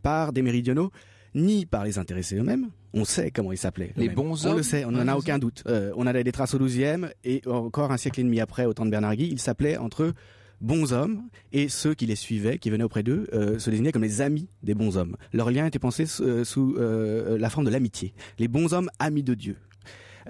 par des méridionaux ni par les intéressés eux-mêmes, on sait comment il s'appelait. les bons on hommes. On le sait, on n'en a aucun doute. Euh, on a des traces au 12 et encore un siècle et demi après, au temps de Bernard-Guy, il s'appelait entre bons hommes et ceux qui les suivaient, qui venaient auprès d'eux, euh, se désignaient comme les amis des bons hommes. Leur lien était pensé sous, euh, la forme de l'amitié. Les bons hommes amis de Dieu.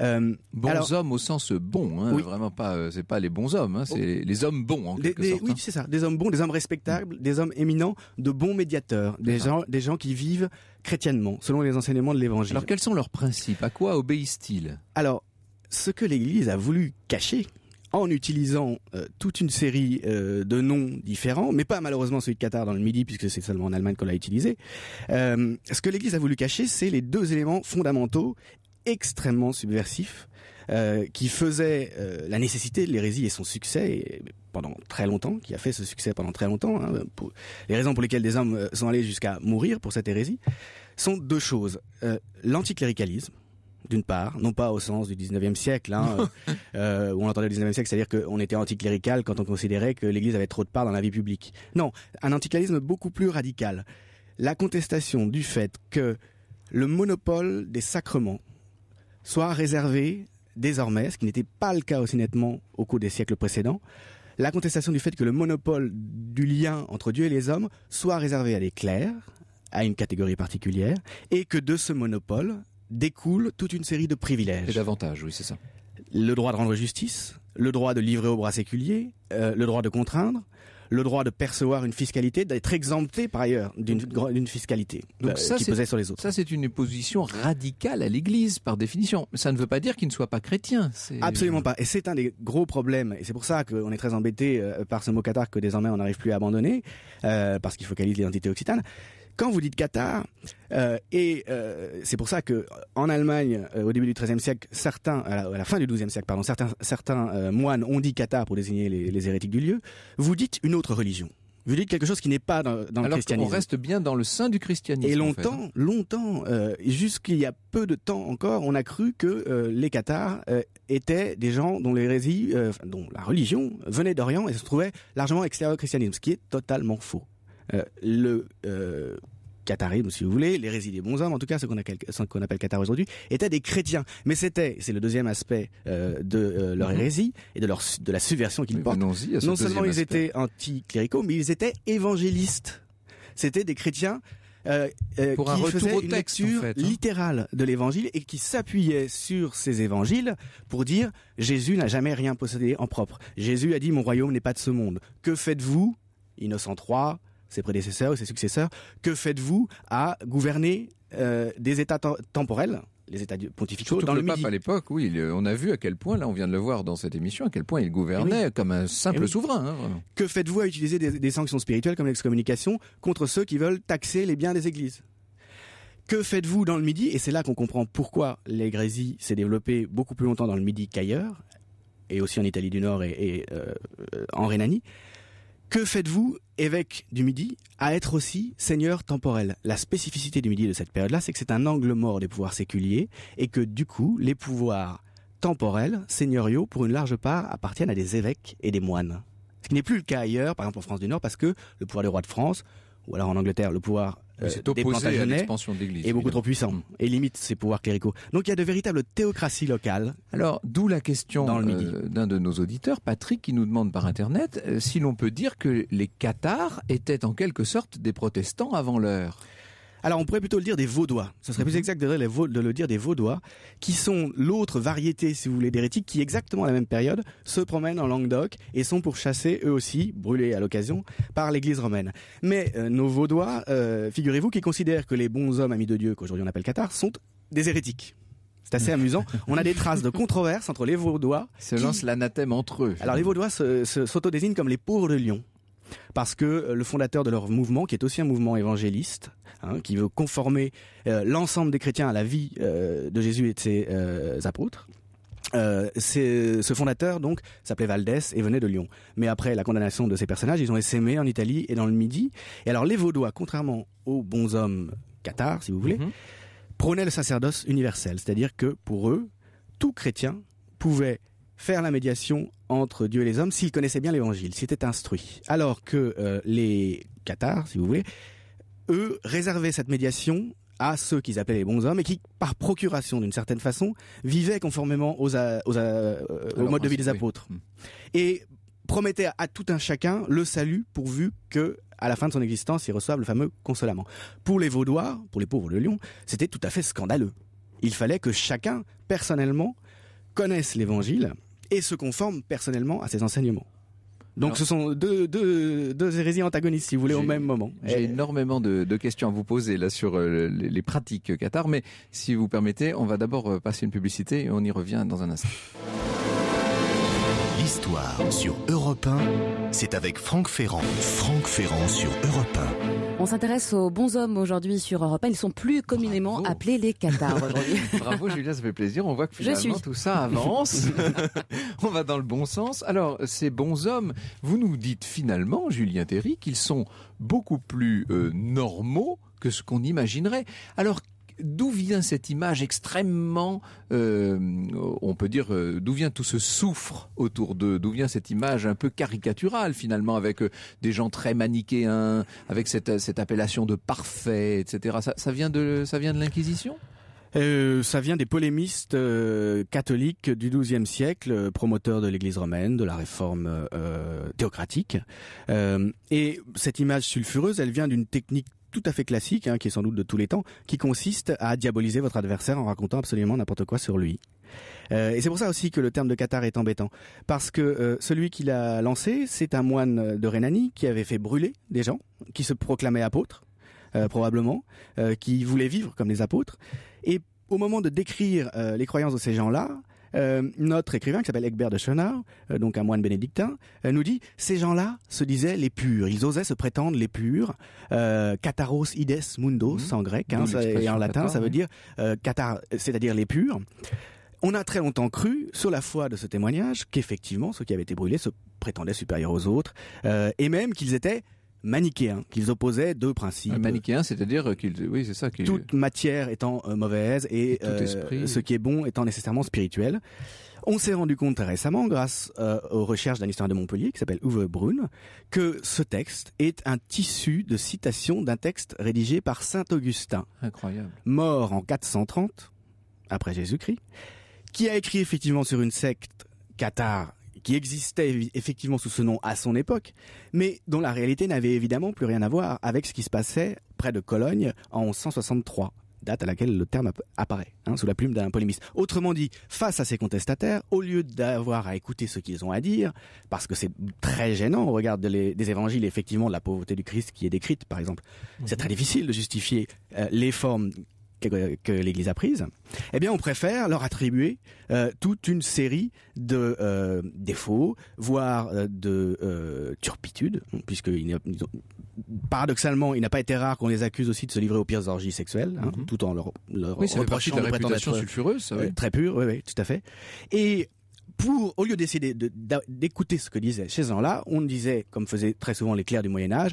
Euh, bons hommes au sens bon, hein, vraiment pas, euh, c'est pas les bons hommes, hein, c'est oh. les, hommes bons en quelque sorte. Oui, c'est hein. ça, des hommes bons, des hommes respectables, des hommes éminents, de bons médiateurs, des gens, des gens qui vivent chrétiennement, selon les enseignements de l'Évangile. Alors quels sont leurs principes À quoi obéissent-ils Alors, ce que l'Église a voulu cacher, en utilisant euh, toute une série euh, de noms différents, mais pas malheureusement celui de Qatar dans le Midi, puisque c'est seulement en Allemagne qu'on l'a utilisé. ce que l'Église a voulu cacher, c'est les deux éléments fondamentaux extrêmement subversif euh, qui faisait euh, la nécessité de l'hérésie et son succès pendant très longtemps, qui a fait ce succès pendant très longtemps, hein, les raisons pour lesquelles des hommes euh, sont allés jusqu'à mourir pour cette hérésie, sont deux choses. L'anticléricalisme, d'une part, non pas au sens du 19e siècle, hein, où on entendait le 19e siècle, c'est-à-dire qu'on était anticlérical quand on considérait que l'Église avait trop de part dans la vie publique. Non, un anticléricalisme beaucoup plus radical. La contestation du fait que le monopole des sacrements, soit réservé désormais, ce qui n'était pas le cas aussi nettement au cours des siècles précédents, la contestation du fait que le monopole du lien entre Dieu et les hommes soit réservé à des clercs, à une catégorie particulière, et que de ce monopole découle toute une série de privilèges. Et d'avantages, oui, c'est ça. Le droit de rendre justice, le droit de livrer au bras séculier, euh, le droit de contraindre, le droit de percevoir une fiscalité, d'être exempté par ailleurs d'une fiscalité euh, qui pesait sur les autres. Ça, c'est une position radicale à l'Église, par définition. Ça ne veut pas dire qu'il ne soit pas chrétien. Absolument pas. Et c'est un des gros problèmes. Et c'est pour ça qu'on est très embêté euh, par ce mot cathare que désormais on n'arrive plus à abandonner, euh, parce qu'il focalise l'identité occitane. Quand vous dites Qatar, euh, et euh, c'est pour ça que en Allemagne, euh, au début du XIIIe siècle, certains, à la, fin du XIIe siècle, pardon, certains, moines ont dit Qatar pour désigner les, hérétiques du lieu. Vous dites une autre religion. Vous dites quelque chose qui n'est pas dans, le christianisme. On reste bien dans le sein du christianisme. Et longtemps, hein. longtemps, jusqu'il y a peu de temps encore, on a cru que les cathares étaient des gens dont dont la religion venait d'Orient et se trouvait largement extérieur au christianisme, ce qui est totalement faux. Euh, le catharisme euh, si vous voulez, les des bons hommes, en tout cas ce qu'on appelle, qu'on aujourd'hui, étaient des chrétiens. Mais c'était, c'est le deuxième aspect euh, mhm. de leur hérésie et de, la subversion qu'ils portent. Non seulement ils étaient anticléricaux, mais ils étaient évangélistes. C'était des chrétiens qui un une lecture hein. littérale de l'évangile et qui s'appuyaient sur ces évangiles pour dire Jésus n'a jamais rien possédé en propre. Jésus a dit mon royaume n'est pas de ce monde. Que faites-vous Innocent III ses prédécesseurs ou ses successeurs, que faites-vous à gouverner euh, des États temporels les États pontificaux Surtout dans le, pape à l'époque, oui, euh, on a vu à quel point, là, on vient de le voir dans cette émission, à quel point il gouvernait eh comme un simple eh souverain. Hein, que faites-vous à utiliser des, sanctions spirituelles comme l'excommunication contre ceux qui veulent taxer les biens des églises que faites-vous dans le Midi Et c'est là qu'on comprend pourquoi l'égrésie s'est développée beaucoup plus longtemps dans le Midi qu'ailleurs, et aussi en Italie du Nord et, euh, en Rhénanie. Que faites-vous, évêque du Midi, à être aussi seigneur temporel La spécificité du Midi de cette période-là, c'est que c'est un angle mort des pouvoirs séculiers et que du coup, les pouvoirs temporels, seigneuriaux, pour une large part, appartiennent à des évêques et des moines. Ce qui n'est plus le cas ailleurs, par exemple en France du Nord, parce que le pouvoir du roi de France, ou alors en Angleterre, le pouvoir c'est euh, opposé à l'expansion de l'Église. Et beaucoup trop puissant. Mm. Et limite ses pouvoirs cléricaux. Donc il y a de véritables théocraties locales. Alors, d'où la question euh, d'un de nos auditeurs, Patrick, qui nous demande par Internet euh, si l'on peut dire que les cathares étaient en quelque sorte des protestants avant l'heure. Alors on pourrait plutôt le dire des vaudois. Ce serait plus mhm. exact de le, dire des vaudois, qui sont l'autre variété, si vous voulez, d'hérétiques qui, exactement à la même période, se promènent en Languedoc et sont pourchassés eux aussi, brûlés à l'occasion, par l'Église romaine. Mais euh, nos vaudois, euh, figurez-vous, qui considèrent que les bons hommes amis de Dieu, qu'aujourd'hui on appelle cathares, sont des hérétiques. C'est assez amusant. On a des traces de controverses entre les Vaudois. Se qui... lancent l'anathème entre eux. Alors les Vaudois s'autodésignent comme les pauvres de Lyon parce que euh, le fondateur de leur mouvement, qui est aussi un mouvement évangéliste, hein, qui veut conformer euh, l'ensemble des chrétiens à la vie euh, de Jésus et de ses apôtres, ce fondateur donc s'appelait Valdès et venait de Lyon. Mais après la condamnation de ces personnages, ils ont essaimé en Italie et dans le Midi. Et alors les Vaudois, contrairement aux bons hommes cathares, si vous voulez, mhm. prônaient le sacerdoce universel, c'est-à-dire que pour eux, tout chrétien pouvait faire la médiation entre Dieu et les hommes s'ils connaissaient bien l'évangile, s'ils étaient instruits. Alors que euh, les cathares, si vous voulez, eux réservaient cette médiation à ceux qu'ils appelaient les bons hommes et qui, par procuration d'une certaine façon, vivaient conformément aux, euh, au mode de vie des apôtres. Hmm. Et promettaient à tout un chacun le salut pourvu que, à la fin de son existence, ils reçoivent le fameux consolament. Pour les Vaudois, pour les pauvres de Lyon, c'était tout à fait scandaleux. Il fallait que chacun, personnellement, connaisse l'évangile et se conforme personnellement à ses enseignements. Donc ce sont deux, deux, hérésies antagonistes, si vous voulez, au même moment. J'ai énormément de, questions à vous poser là sur euh, les, pratiques Qatar, mais si vous permettez, on va d'abord euh, passer une publicité et on y revient dans un instant. Histoire sur Europe 1, c'est avec Franck Ferrand. Franck Ferrand sur Europe 1. On s'intéresse aux bons hommes aujourd'hui sur Europe 1. Ils sont plus communément appelés les cathares aujourd'hui. Bravo Julien, ça fait plaisir. On voit que finalement tout ça avance. On va dans le bon sens. Alors, ces bons hommes, vous nous dites finalement, Julien Théry, qu'ils sont beaucoup plus euh, normaux que ce qu'on imaginerait. Alors, d'où vient cette image extrêmement, euh, on peut dire, euh, d'où vient tout ce souffre autour d'eux D'où vient cette image un peu caricaturale finalement, avec euh, des gens très manichéens, avec cette, appellation de parfait, etc. Ça, vient de, ça vient de l'Inquisition ça vient des polémistes catholiques du XIIe siècle, promoteurs de l'Église romaine, de la réforme théocratique. et cette image sulfureuse, elle vient d'une technique tout à fait classique, hein, qui est sans doute de tous les temps, qui consiste à diaboliser votre adversaire en racontant absolument n'importe quoi sur lui. Euh, et c'est pour ça aussi que le terme de Qatar est embêtant, parce que euh, celui qui l'a lancé, c'est un moine euh, de Rhénanie qui avait fait brûler des gens, qui se proclamaient apôtres, probablement, qui voulait vivre comme les apôtres, et au moment de décrire les croyances de ces gens-là, euh, notre écrivain qui s'appelle Egbert de Chenaud, euh, donc un moine bénédictin, euh, nous dit ces gens-là se disaient les purs, ils osaient se prétendre les purs. cataros ides mundos mmh. en grec hein, et en latin, ça veut dire c'est-à-dire les purs. On a très longtemps cru, sur la foi de ce témoignage, qu'effectivement ceux qui avaient été brûlés se prétendaient supérieurs aux autres, et même qu'ils étaient manichéen, qu'ils opposaient deux principes. Un manichéen, c'est-à-dire qu'ils, oui, c'est ça. Toute matière étant euh, mauvaise et, euh, ce qui est bon étant nécessairement spirituel. On s'est rendu compte récemment, grâce euh, aux recherches d'un historien de Montpellier qui s'appelle Uwe Brun, que ce texte est un tissu de citations d'un texte rédigé par saint Augustin. Incroyable. Mort en 430 après Jésus-Christ, qui a écrit effectivement sur une secte cathare qui existait effectivement sous ce nom à son époque, mais dont la réalité n'avait évidemment plus rien à voir avec ce qui se passait près de Cologne en 1163 date à laquelle le terme apparaît, hein, sous la plume d'un polémiste. Autrement dit, face à ces contestataires, au lieu d'avoir à écouter ce qu'ils ont à dire, parce que c'est très gênant au regard des évangiles, effectivement, de la pauvreté du Christ qui est décrite, par exemple, c'est mhm. très difficile de justifier euh, les formes que, l'Église a prise, eh bien on préfère leur attribuer euh, toute une série de euh, défauts, voire euh, de turpitudes, puisque paradoxalement, il n'a pas été rare qu'on les accuse aussi de se livrer aux pires orgies sexuelles, hein, mhm. tout en leur, reprochant de, la sulfureuse, très pure, oui, oui, tout à fait. Et pour, au lieu d'essayer d'écouter ce que disait ces gens-là, on disait, comme faisaient très souvent les clercs du Moyen Âge,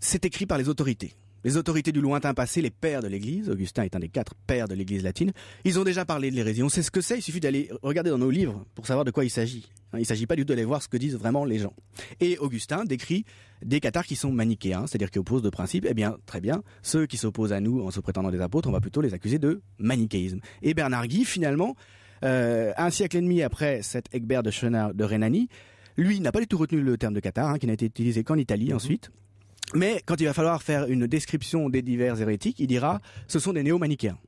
c'est écrit par les autorités. Les autorités du lointain passé, les pères de l'Église, Augustin est un des quatre pères de l'Église latine, ils ont déjà parlé de l'hérésie. On sait ce que c'est, il suffit d'aller regarder dans nos livres pour savoir de quoi il s'agit. Hein, il ne s'agit pas du tout d'aller voir ce que disent vraiment les gens. Et Augustin décrit des cathares qui sont manichéens, c'est-à-dire qui opposent de principe, eh bien, très bien, ceux qui s'opposent à nous en se prétendant des apôtres, on va plutôt les accuser de manichéisme. Et Bernard Guy, finalement, euh, un siècle et demi après cet Egbert de Chenard Rhénanie, lui n'a pas du tout retenu le terme de cathare, hein, qui n'a été utilisé qu'en Italie mhm. ensuite. Mais quand il va falloir faire une description des divers hérétiques, il dira ce sont des néo-manichéens.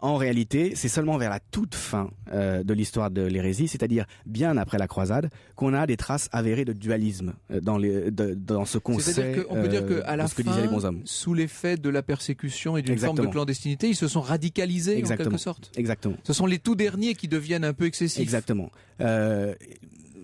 En réalité, c'est seulement vers la toute fin euh, de l'histoire de l'hérésie, c'est-à-dire bien après la croisade, qu'on a des traces avérées de dualisme euh, dans, les, dans ce concept. cest peut dire qu'à euh, la fin, sous l'effet de la persécution et d'une forme de clandestinité, ils se sont radicalisés en quelque sorte. Exactement. Ce sont les tout derniers qui deviennent un peu excessifs. Exactement. Euh,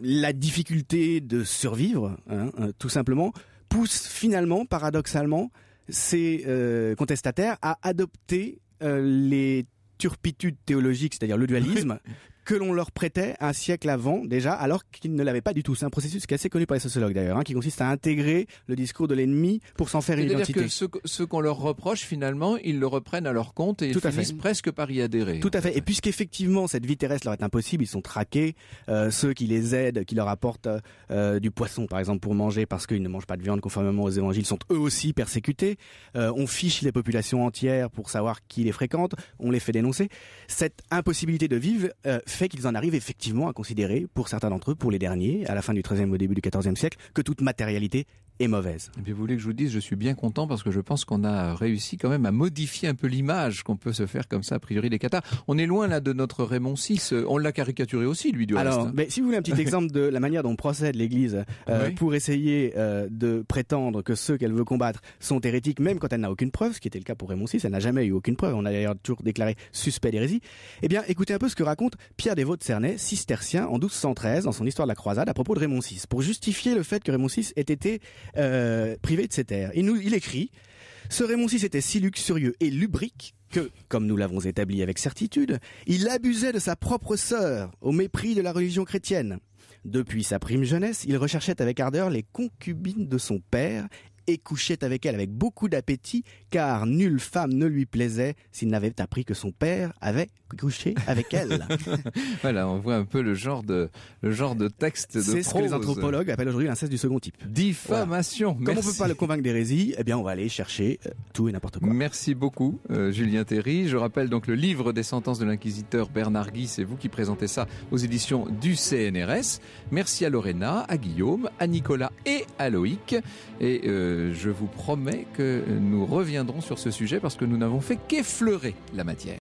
la difficulté de survivre, hein, tout simplement, pousse finalement, paradoxalement, ces euh, contestataires à adopter euh, les turpitudes théologiques, c'est-à-dire le dualisme, que l'on leur prêtait un siècle avant déjà, alors qu'ils ne l'avaient pas du tout. C'est un processus qui est assez connu par les sociologues d'ailleurs, hein, qui consiste à intégrer le discours de l'ennemi pour s'en faire une identité. Que ce, qu'on leur reproche finalement, ils le reprennent à leur compte et finissent presque par y adhérer. Tout à fait. Et puisqu'effectivement cette vie terrestre leur est impossible, ils sont traqués. Euh, ceux qui les aident, qui leur apportent euh, du poisson par exemple pour manger parce qu'ils ne mangent pas de viande conformément aux évangiles, sont eux aussi persécutés. Euh, on fiche les populations entières pour savoir qui les fréquente. On les fait dénoncer. Cette impossibilité de vivre fait qu'ils en arrivent effectivement à considérer, pour certains d'entre eux, pour les derniers, à la fin du XIIIe au début du XIVe siècle, que toute matérialité est mauvaise. Et puis vous voulez que je vous dise, je suis bien content parce que je pense qu'on a réussi quand même à modifier un peu l'image qu'on peut se faire comme ça, a priori, des Qatar. On est loin là de notre Raymond VI, euh, on l'a caricaturé aussi, lui, du Alors, reste. Hein. Mais si vous voulez un petit exemple de la manière dont procède l'Église euh, pour essayer euh, de prétendre que ceux qu'elle veut combattre sont hérétiques, même quand elle n'a aucune preuve, ce qui était le cas pour Raymond VI, elle n'a jamais eu aucune preuve, on a d'ailleurs toujours déclaré suspect d'hérésie. Eh bien, écoutez un peu ce que raconte Pierre Desvaux de Cernay, cistercien, en 1213, dans son histoire de la croisade, à propos de Raymond VI, pour justifier le fait que Raymond VI ait été euh, privé de ses terres. Il, il écrit Ce Raymond VI était si luxurieux et lubrique que, comme nous l'avons établi avec certitude, il abusait de sa propre sœur au mépris de la religion chrétienne. Depuis sa prime jeunesse, il recherchait avec ardeur les concubines de son père et couchait avec elles avec beaucoup d'appétit, car nulle femme ne lui plaisait s'il n'avait appris que son père avait coucher avec elle. voilà, on voit un peu le genre de, le genre de texte de C'est ce que les anthropologues appellent aujourd'hui l'inceste du second type. Diffamation. Comme on peut pas le convaincre d'hérésie, eh bien, on va aller chercher euh, tout et n'importe quoi. Merci beaucoup, euh, Julien Théry. Je rappelle donc le livre des sentences de l'inquisiteur Bernard Guy. C'est vous qui présentez ça aux éditions du CNRS. Merci à Lorena, à Guillaume, à Nicolas et à Loïc. Et euh, je vous promets que nous reviendrons sur ce sujet parce que nous n'avons fait qu'effleurer la matière.